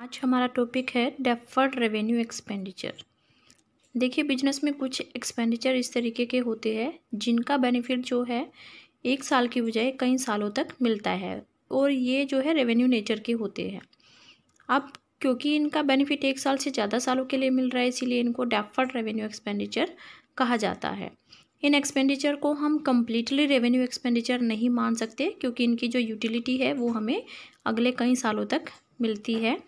आज हमारा टॉपिक है डेफर्ड रेवेन्यू एक्सपेंडिचर देखिए बिजनेस में कुछ एक्सपेंडिचर इस तरीके के होते हैं जिनका बेनिफिट जो है एक साल की बजाय कई सालों तक मिलता है और ये जो है रेवेन्यू नेचर के होते हैं अब क्योंकि इनका बेनिफिट एक साल से ज़्यादा सालों के लिए मिल रहा है इसीलिए इनको डेफर्ड रेवेन्यू एक्सपेंडिचर कहा जाता है इन एक्सपेंडिचर को हम कम्प्लीटली रेवेन्यू एक्सपेंडिचर नहीं मान सकते क्योंकि इनकी जो यूटिलिटी है वो हमें अगले कई सालों तक मिलती है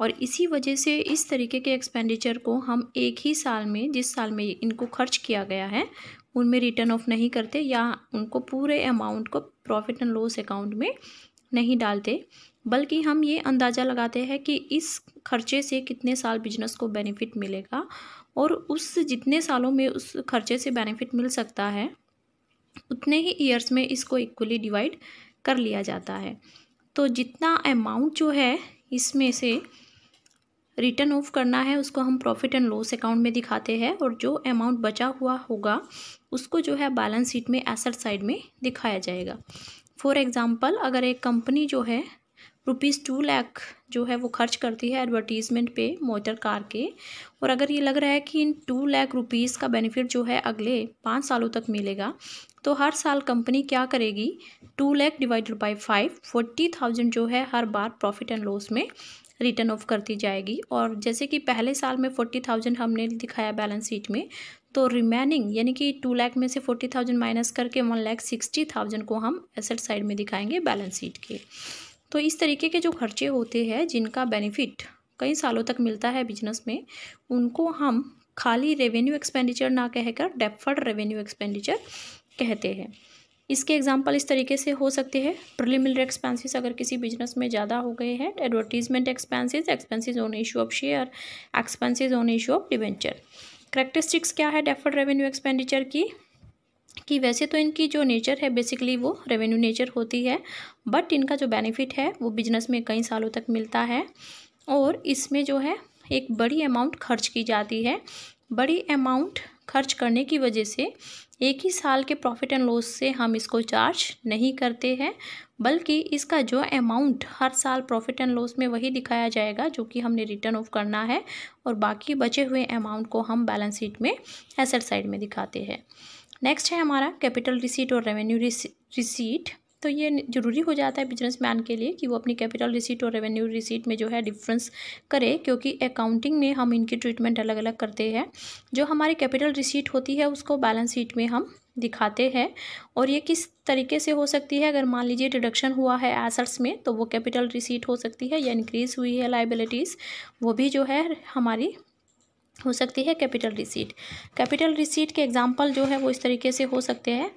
और इसी वजह से इस तरीके के एक्सपेंडिचर को हम एक ही साल में जिस साल में इनको खर्च किया गया है उनमें रिटर्न ऑफ नहीं करते या उनको पूरे अमाउंट को प्रॉफिट एंड लॉस अकाउंट में नहीं डालते बल्कि हम ये अंदाज़ा लगाते हैं कि इस खर्चे से कितने साल बिजनेस को बेनिफिट मिलेगा और उस जितने सालों में उस खर्चे से बेनिफिट मिल सकता है उतने ही ईयर्स में इसको इक्वली डिवाइड कर लिया जाता है तो जितना अमाउंट जो है इसमें से रिटर्न ऑफ करना है उसको हम प्रॉफिट एंड लॉस अकाउंट में दिखाते हैं और जो अमाउंट बचा हुआ होगा उसको जो है बैलेंस शीट में एसेट साइड में दिखाया जाएगा फॉर एग्ज़ाम्पल अगर एक कंपनी जो है रुपीज़ टू लैख जो है वो खर्च करती है एडवर्टीज़मेंट पे मोटर कार के और अगर ये लग रहा है कि इन टू लैख रुपीज़ का बेनिफिट जो है अगले पाँच सालों तक मिलेगा तो हर साल कंपनी क्या करेगी two lakh divided by five forty thousand जो है हर बार प्रॉफिट एंड लॉस में रिटर्न ऑफ करती जाएगी और जैसे कि पहले साल में फोर्टी थाउजेंड हमने दिखाया बैलेंस शीट में तो रिमेनिंग यानी कि टू लैख में से फोर्टी थाउजेंड माइनस करके वन लैख सिक्सटी थाउजेंड को हम एसेट साइड में दिखाएंगे बैलेंस शीट के तो इस तरीके के जो खर्चे होते हैं जिनका बेनिफिट कई सालों तक मिलता है बिजनेस में उनको हम खाली रेवेन्यू एक्सपेंडिचर ना कहकर डेफर्ड रेवेन्यू एक्सपेंडिचर कहते हैं इसके एग्जाम्पल इस तरीके से हो सकते हैं प्रिलिमिनरी एक्सपेंसेस अगर किसी बिजनेस में ज़्यादा हो गए हैं advertisement expenses expenses on issue of share expenses on issue of debenture characteristics क्या है डेफर्ड रेवेन्यू एक्सपेंडिचर की कि वैसे तो इनकी जो नेचर है बेसिकली वो रेवेन्यू नेचर होती है बट इनका जो बेनिफिट है वो बिजनेस में कई सालों तक मिलता है और इसमें जो है एक बड़ी अमाउंट खर्च की जाती है बड़ी अमाउंट खर्च करने की वजह से एक ही साल के प्रॉफिट एंड लॉस से हम इसको चार्ज नहीं करते हैं बल्कि इसका जो अमाउंट हर साल प्रॉफिट एंड लॉस में वही दिखाया जाएगा जो कि हमने रिटर्न ऑफ करना है और बाकी बचे हुए अमाउंट को हम बैलेंस शीट में एसेट साइड में दिखाते हैं नेक्स्ट है हमारा कैपिटल रिसीट और रेवेन्यू रिसीट तो ये ज़रूरी हो जाता है बिजनेस मैन के लिए कि वो अपनी कैपिटल रिसीट और रेवेन्यू रिसीट में जो है डिफरेंस करे क्योंकि अकाउंटिंग में हम इनकी ट्रीटमेंट अलग अलग करते हैं जो हमारी कैपिटल रिसीट होती है उसको बैलेंस शीट में हम दिखाते हैं और ये किस तरीके से हो सकती है अगर मान लीजिए डिडक्शन हुआ है एसेट्स में तो वो कैपिटल रिसीट हो सकती है या इंक्रीज़ हुई है लाइबिलिटीज़ वो भी जो है हमारी हो सकती है कैपिटल रिसीट कैपिटल रिसीट के एग्जाम्पल जो है वो इस तरीके से हो सकते हैं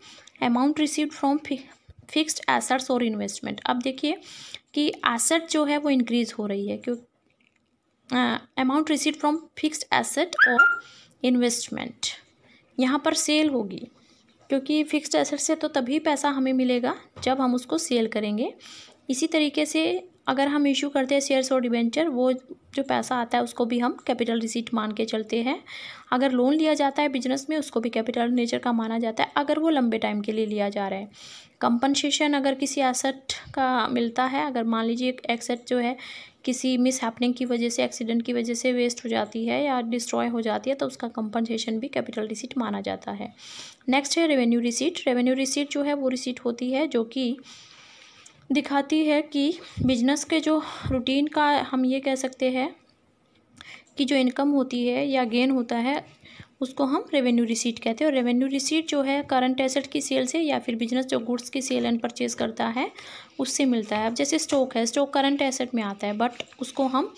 amount receive from fixed assets और इन्वेस्टमेंट अब देखिए कि एसेट जो है वो इंक्रीज हो रही है क्यों amount receive from fixed asset और इन्वेस्टमेंट यहाँ पर सेल होगी क्योंकि फिक्स्ड एसेट से तो तभी पैसा हमें मिलेगा जब हम उसको सेल करेंगे इसी तरीके से अगर हम इशू करते हैं शेयर्स और डिबेंचर वो जो पैसा आता है उसको भी हम कैपिटल रिसीट मान के चलते हैं अगर लोन लिया जाता है बिजनेस में उसको भी कैपिटल नेचर का माना जाता है अगर वो लंबे टाइम के लिए लिया जा रहा है कंपनसेशन अगर किसी एसेट का मिलता है अगर मान लीजिए एक एसेट जो है किसी मिस हैपनिंग की वजह से एक्सीडेंट की वजह से वेस्ट हो जाती है या डिस्ट्रॉय हो जाती है तो उसका कंपनसेशन भी कैपिटल रिसीट माना जाता है नेक्स्ट है रेवेन्यू रिसीट रेवेन्यू रिसीट जो है वो रिसीट होती है जो कि दिखाती है कि बिजनेस के जो रूटीन का हम ये कह सकते हैं कि जो इनकम होती है या गेन होता है उसको हम रेवेन्यू रिसीट कहते हैं और रेवेन्यू रिसीट जो है करंट एसेट की सेल से या फिर बिजनेस जो गुड्स की सेल एंड परचेज करता है उससे मिलता है अब जैसे स्टॉक है स्टॉक करंट एसेट में आता है बट उसको हम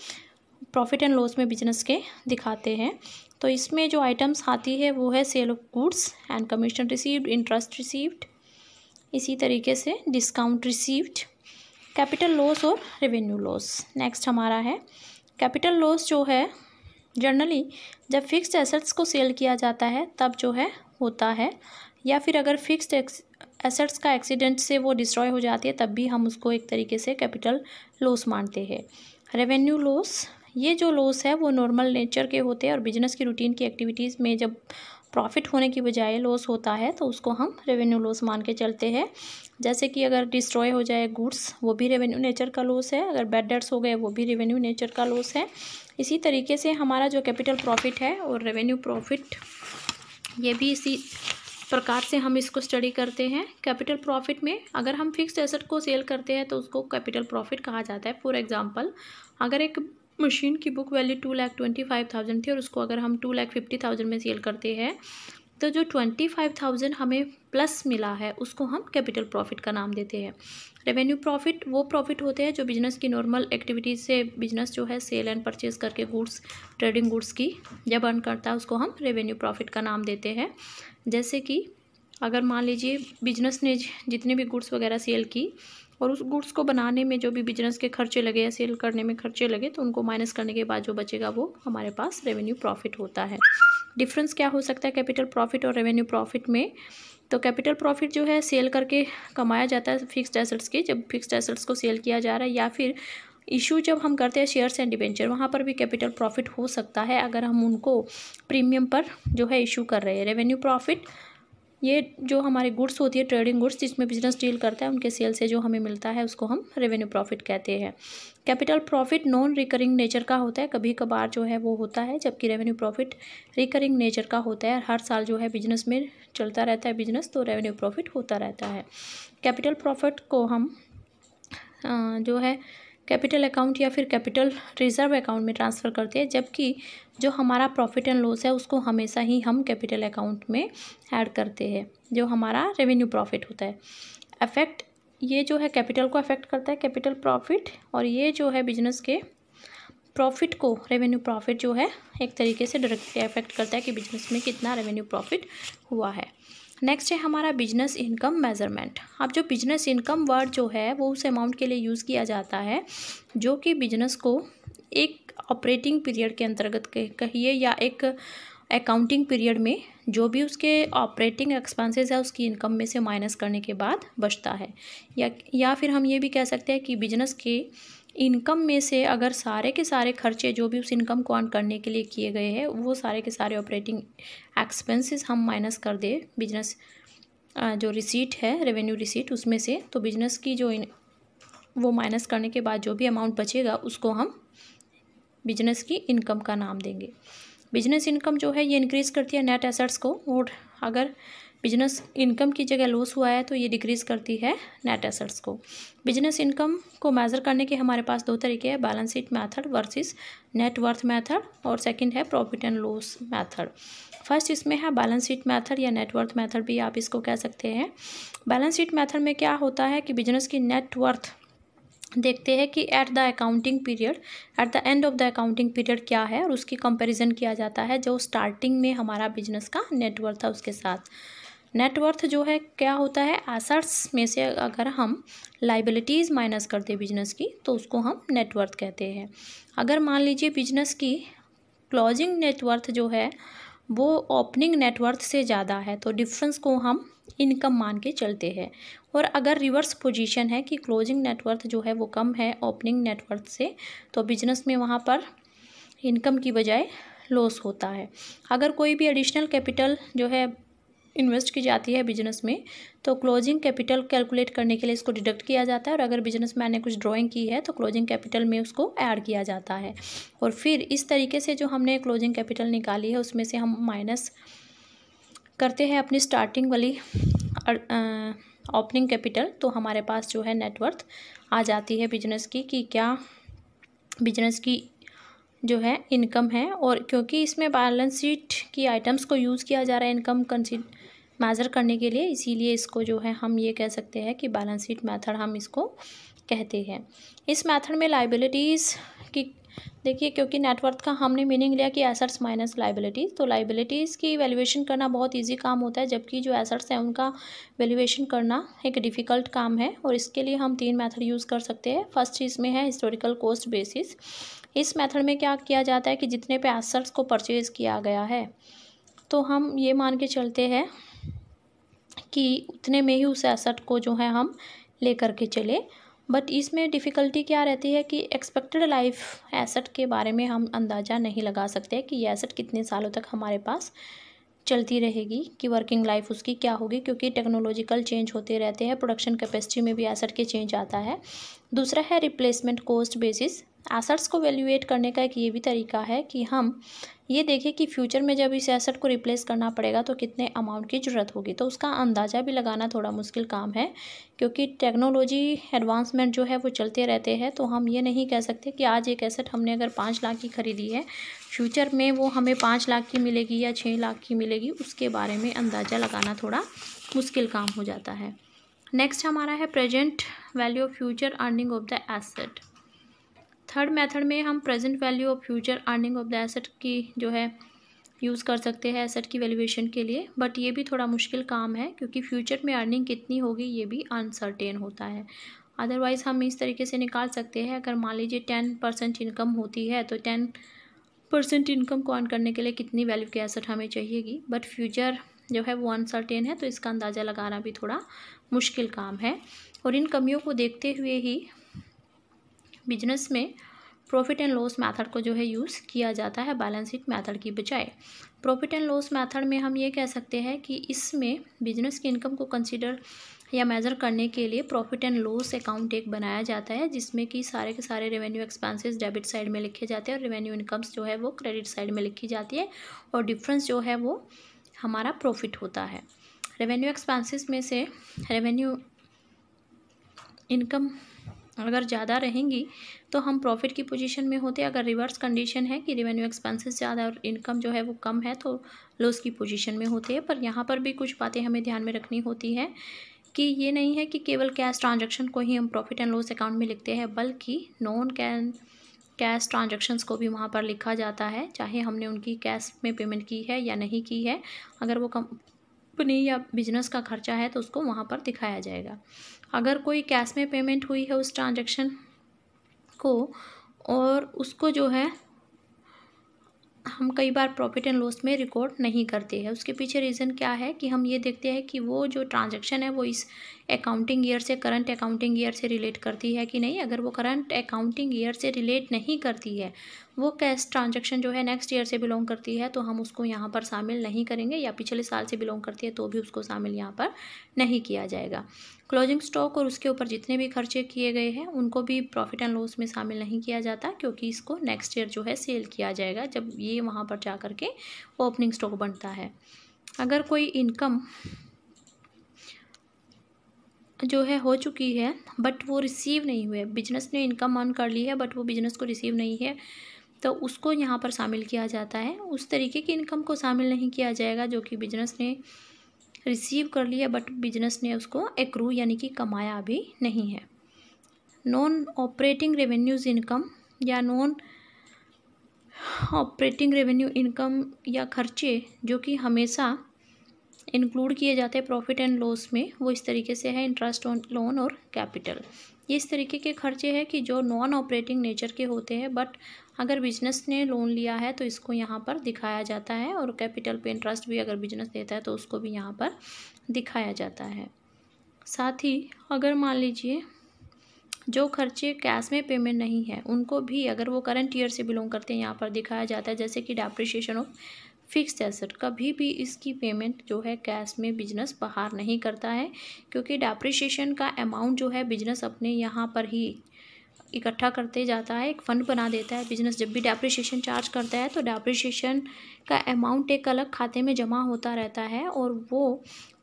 प्रॉफिट एंड लॉस में बिजनेस के दिखाते हैं तो इसमें जो आइटम्स आती है वो है sale of goods and commission received interest received इसी तरीके से डिस्काउंट रिसीव्ड कैपिटल लॉस और रेवेन्यू लॉस नेक्स्ट हमारा है कैपिटल लॉस जो है जनरली जब फिक्स्ड एसेट्स को सेल किया जाता है तब जो है होता है या फिर अगर फिक्स्ड एसेट्स का एक्सीडेंट से वो डिस्ट्रॉय हो जाती है तब भी हम उसको एक तरीके से कैपिटल लॉस मानते हैं रेवेन्यू लॉस ये जो लॉस है वो नॉर्मल नेचर के होते हैं और बिजनेस की रूटीन की एक्टिविटीज़ में जब प्रॉफिट होने की बजाय लॉस होता है तो उसको हम रेवेन्यू लॉस मान के चलते हैं जैसे कि अगर डिस्ट्रॉय हो जाए गुड्स वो भी रेवेन्यू नेचर का लॉस है अगर बैड डेट्स हो गए वो भी रेवेन्यू नेचर का लॉस है इसी तरीके से हमारा जो कैपिटल प्रॉफिट है और रेवेन्यू प्रॉफिट ये भी इसी प्रकार से हम इसको स्टडी करते हैं कैपिटल प्रॉफिट में अगर हम फिक्स्ड एसेट को सेल करते हैं तो उसको कैपिटल प्रॉफिट कहा जाता है फॉर एग्जांपल अगर एक मशीन की book value two lakh twenty five thousand थी और उसको अगर हम टू लाख फिफ्टी थाउजेंड में सेल करते हैं तो जो ट्वेंटी फाइव थाउजेंड हमें प्लस मिला है उसको हम कैपिटल प्रॉफिट का नाम देते हैं रेवेन्यू प्रॉफिट वो प्रॉफिट होते हैं जो बिजनेस की नॉर्मल एक्टिविटीज़ से बिजनेस जो है सेल एंड परचेज करके गुड्स ट्रेडिंग गुड्स की जब अर्न करता है उसको हम रेवेन्यू प्रॉफिट का नाम देते हैं जैसे कि अगर मान लीजिए बिजनेस ने जितने भी गुड्स वगैरह सेल की और उस गुड्स को बनाने में जो भी बिजनेस के खर्चे लगे या सेल करने में खर्चे लगे तो उनको माइनस करने के बाद जो बचेगा वो हमारे पास रेवेन्यू प्रॉफिट होता है डिफरेंस क्या हो सकता है कैपिटल प्रॉफिट और रेवेन्यू प्रॉफिट में तो कैपिटल प्रॉफिट जो है सेल करके कमाया जाता है फिक्स्ड एसेट्स के जब फिक्स्ड एसेट्स को सेल किया जा रहा है या फिर इशू जब हम करते हैं शेयर्स एंड डिबेंचर वहाँ पर भी कैपिटल प्रॉफिट हो सकता है अगर हम उनको प्रीमियम पर जो है इशू कर रहे हैं रेवेन्यू प्रॉफिट ये जो हमारे गुड्स होती है ट्रेडिंग गुड्स जिसमें बिजनेस डील करता है उनके सेल से जो हमें मिलता है उसको हम रेवेन्यू प्रॉफिट कहते हैं capital profit non recurring nature का होता है कभी कभार जो है वो होता है जबकि रेवेन्यू प्रॉफिट रिकरिंग नेचर का होता है हर साल जो है बिजनेस में चलता रहता है बिजनेस तो रेवेन्यू प्रॉफिट होता रहता है कैपिटल प्रॉफिट को हम जो है कैपिटल अकाउंट या फिर कैपिटल रिजर्व अकाउंट में ट्रांसफ़र करते हैं जबकि जो हमारा प्रॉफिट एंड लॉस है उसको हमेशा ही हम कैपिटल अकाउंट में ऐड करते हैं जो हमारा रेवेन्यू प्रॉफिट होता है अफेक्ट ये जो है कैपिटल को अफेक्ट करता है कैपिटल प्रॉफिट और ये जो है बिजनेस के प्रॉफिट को रेवेन्यू प्रॉफिट जो है एक तरीके से डायरेक्टली अफेक्ट करता है कि बिजनेस में कितना रेवेन्यू प्रॉफिट हुआ है नेक्स्ट है हमारा बिजनेस इनकम मेज़रमेंट अब जो बिजनेस इनकम वर्ड जो है वो उस अमाउंट के लिए यूज़ किया जाता है जो कि बिजनेस को एक ऑपरेटिंग पीरियड के अंतर्गत कहिए या एक अकाउंटिंग पीरियड में जो भी उसके ऑपरेटिंग एक्सपेंसेस है उसकी इनकम में से माइनस करने के बाद बचता है या या फिर हम ये भी कह सकते हैं कि बिजनेस के इनकम में से अगर सारे के सारे खर्चे जो भी उस इनकम को अर्न करने के लिए किए गए हैं वो सारे के सारे ऑपरेटिंग एक्सपेंसेस हम माइनस कर दें बिजनेस जो रिसीट है रेवेन्यू रिसीट उसमें से तो बिजनेस की जो इन वो माइनस करने के बाद जो भी अमाउंट बचेगा उसको हम बिजनेस की इनकम का नाम देंगे बिजनेस इनकम जो है ये इंक्रीज़ करती है नेट एसेट्स को और अगर बिजनेस इनकम की जगह लॉस हुआ है तो ये डिक्रीज़ करती है नेट एसेट्स को बिजनेस इनकम को मेज़र करने के हमारे पास दो तरीके हैं balance sheet method versus net worth method और सेकंड है profit and loss method first इसमें है बैलेंस शीट मैथड या नेटवर्थ मैथड भी आप इसको कह सकते हैं बैलेंस शीट मैथड में क्या होता है कि बिजनेस की नेटवर्थ देखते हैं कि at the accounting period at the end of the accounting period क्या है और उसकी कंपैरिजन किया जाता है जो स्टार्टिंग में हमारा बिजनेस का नेटवर्थ था उसके साथ नेटवर्थ जो है क्या होता है एसेट्स में से अगर हम लाइबिलिटीज़ माइनस करते बिजनेस की तो उसको हम नेटवर्थ कहते हैं अगर मान लीजिए बिजनेस की क्लोजिंग नेटवर्थ जो है वो ओपनिंग नेटवर्थ से ज़्यादा है तो डिफरेंस को हम इनकम मान के चलते हैं और अगर रिवर्स पोजीशन है कि क्लोजिंग नेटवर्थ जो है वो कम है ओपनिंग नेटवर्थ से तो बिजनेस में वहाँ पर इनकम की बजाय लॉस होता है अगर कोई भी एडिशनल कैपिटल जो है इन्वेस्ट की जाती है बिजनेस में तो क्लोजिंग कैपिटल कैलकुलेट करने के लिए इसको डिडक्ट किया जाता है और अगर बिजनेस मैन ने कुछ ड्राइंग की है तो क्लोजिंग कैपिटल में उसको ऐड किया जाता है और फिर इस तरीके से जो हमने क्लोजिंग कैपिटल निकाली है उसमें से हम माइनस करते हैं अपनी स्टार्टिंग वाली ओपनिंग कैपिटल तो हमारे पास जो है नेटवर्थ आ जाती है बिजनेस की कि क्या बिजनेस की जो है इनकम है और क्योंकि इसमें बैलेंस शीट की आइटम्स को यूज़ किया जा रहा है इनकम कंसिड मेज़र करने के लिए इसीलिए इसको जो है हम ये कह सकते हैं कि बैलेंस शीट मेथड हम इसको कहते हैं इस मेथड में लाइबिलिटीज़ की देखिए क्योंकि नेटवर्थ का हमने मीनिंग लिया कि एसेट्स माइनस लाइबिलिटीज़ तो लाइबिलिटीज़ की वैल्यूएशन करना बहुत इजी काम होता है जबकि जो एसेट्स हैं उनका वैल्यूएशन करना एक डिफ़िकल्ट काम है और इसके लिए हम तीन मेथड यूज़ कर सकते हैं फर्स्ट चीज़ में है हिस्टोरिकल कॉस्ट बेसिस इस मेथड में क्या किया जाता है कि जितने पे एसेट्स को परचेज़ किया गया है तो हम ये मान के चलते हैं कि उतने में ही उस एसेट को जो है हम ले करके चले बट इसमें डिफ़िकल्टी क्या रहती है कि एक्सपेक्टेड लाइफ एसेट के बारे में हम अंदाज़ा नहीं लगा सकते कि ये एसेट कितने सालों तक हमारे पास चलती रहेगी कि वर्किंग लाइफ उसकी क्या होगी क्योंकि टेक्नोलॉजिकल चेंज होते रहते हैं प्रोडक्शन कैपेसिटी में भी एसेट के चेंज आता है दूसरा है रिप्लेसमेंट कॉस्ट बेसिस एसेट्स को वैल्यूएट करने का एक ये भी तरीका है कि हम ये देखें कि फ्यूचर में जब इस एसेट को रिप्लेस करना पड़ेगा तो कितने अमाउंट की ज़रूरत होगी तो उसका अंदाज़ा भी लगाना थोड़ा मुश्किल काम है क्योंकि टेक्नोलॉजी एडवांसमेंट जो है वो चलते रहते हैं तो हम ये नहीं कह सकते कि आज एक एसेट हमने अगर पाँच लाख की ख़रीदी है फ्यूचर में वो हमें पाँच लाख की मिलेगी या छः लाख की मिलेगी उसके बारे में अंदाज़ा लगाना थोड़ा मुश्किल काम हो जाता है नेक्स्ट हमारा है present value of future earning of the asset third method में हम present value of future earning of the asset की जो है यूज़ कर सकते हैं एसेट की वैल्यूएशन के लिए बट ये भी थोड़ा मुश्किल काम है क्योंकि फ्यूचर में अर्निंग कितनी होगी ये भी अनसर्टेन होता है अदरवाइज़ हम इस तरीके से निकाल सकते हैं अगर मान लीजिए टेन परसेंट इनकम होती है तो टेन परसेंट इनकम को अर्न करने के लिए कितनी वैल्यू की एसेट हमें चाहिएगी बट फ्यूचर जो है वो अनसर्टेन है तो इसका अंदाज़ा लगाना भी थोड़ा मुश्किल काम है और इन कमियों को देखते हुए ही बिजनेस में प्रॉफिट एंड लॉस मेथड को जो है यूज़ किया जाता है बैलेंस शीट मेथड की बजाय प्रॉफिट एंड लॉस मेथड में हम ये कह सकते हैं कि इसमें बिजनेस की इनकम को कंसिडर या मेज़र करने के लिए प्रॉफिट एंड लॉस अकाउंट एक बनाया जाता है जिसमें कि सारे के सारे रेवेन्यू एक्सपेंसेस डेबिट साइड में लिखे जाते हैं और रेवेन्यू इनकम्स जो है वो क्रेडिट साइड में लिखी जाती है और डिफ्रेंस जो है वो हमारा प्रॉफिट होता है रेवेन्यू एक्सपेंसिस में से रेवेन्यू इनकम अगर ज़्यादा रहेंगी तो हम प्रॉफिट की पोजीशन में होते अगर रिवर्स कंडीशन है कि रेवेन्यू एक्सपेंसेस ज़्यादा और इनकम जो है वो कम है तो लॉस की पोजीशन में होते हैं पर यहाँ पर भी कुछ बातें हमें ध्यान में रखनी होती है कि ये नहीं है कि केवल कैश ट्रांजेक्शन को ही हम प्रॉफिट एंड लॉस अकाउंट में लिखते हैं बल्कि नॉन कैन कैश ट्रांजेक्शन्स को भी वहाँ पर लिखा जाता है चाहे हमने उनकी कैश में पेमेंट की है या नहीं की है अगर वो कम कंपनी या बिजनेस का खर्चा है तो उसको वहाँ पर दिखाया जाएगा अगर कोई कैश में पेमेंट हुई है उस ट्रांजेक्शन को और उसको जो है हम कई बार प्रॉफिट एंड लॉस में रिकॉर्ड नहीं करते हैं उसके पीछे रीज़न क्या है कि हम ये देखते हैं कि वो जो ट्रांजेक्शन है वो इस अकाउंटिंग ईयर से करंट अकाउंटिंग ईयर से रिलेट करती है कि नहीं अगर वो करंट अकाउंटिंग ईयर से रिलेट नहीं करती है वो कैश ट्रांजेक्शन जो है नेक्स्ट ईयर से बिलोंग करती है तो हम उसको यहाँ पर शामिल नहीं करेंगे या पिछले साल से बिलोंग करती है तो भी उसको शामिल यहाँ पर नहीं किया जाएगा क्लोजिंग स्टॉक और उसके ऊपर जितने भी खर्चे किए गए हैं उनको भी प्रॉफिट एंड लॉस में शामिल नहीं किया जाता क्योंकि इसको नेक्स्ट ईयर जो है सेल किया जाएगा जब ये वहाँ पर जा के ओपनिंग स्टॉक बनता है अगर कोई इनकम जो है हो चुकी है बट वो रिसीव नहीं हुए बिजनेस ने इनकम ऑन कर ली है बट वो बिजनेस को रिसीव नहीं है तो उसको यहाँ पर शामिल किया जाता है उस तरीके की इनकम को शामिल नहीं किया जाएगा जो कि बिजनेस ने रिसीव कर लिया बट बिजनेस ने उसको एक्रू यानी कि कमाया अभी नहीं है नॉन ऑपरेटिंग रेवेन्यूज़ इनकम या नॉन ऑपरेटिंग रेवेन्यू इनकम या खर्चे जो कि हमेशा इंक्लूड किए जाते हैं प्रॉफिट एंड लॉस में वो इस तरीके से है इंटरेस्ट ऑन लोन और कैपिटल ये इस तरीके के खर्चे हैं कि जो नॉन ऑपरेटिंग नेचर के होते हैं बट अगर बिजनेस ने लोन लिया है तो इसको यहाँ पर दिखाया जाता है और कैपिटल पे इंटरेस्ट भी अगर बिजनेस देता है तो उसको भी यहाँ पर दिखाया जाता है साथ ही अगर मान लीजिए जो खर्चे कैश में पेमेंट नहीं है उनको भी अगर वो करंट ईयर से बिलोंग करते हैं यहाँ पर दिखाया जाता है जैसे कि डेप्रिशिएशन ऑफ फिक्स्ड एसेट कभी भी इसकी पेमेंट जो है कैश में बिजनेस बाहर नहीं करता है क्योंकि डेप्रिशिएशन का अमाउंट जो है बिजनेस अपने यहाँ पर ही इकट्ठा करते जाता है एक फ़ंड बना देता है बिजनेस जब भी डेप्रिशिएशन चार्ज करता है तो डेप्रिशिएशन का अमाउंट एक अलग खाते में जमा होता रहता है और वो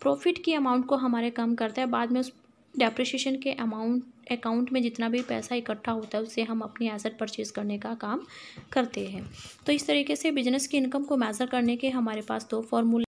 प्रॉफिट की अमाउंट को हमारे कम करता है बाद में उस डेप्रिशिएशन के अमाउंट अकाउंट में जितना भी पैसा इकट्ठा होता है उससे हम अपनी एसेट परचेज करने का काम करते हैं तो इस तरीके से बिजनेस की इनकम को मेज़र करने के हमारे पास दो फॉर्मूले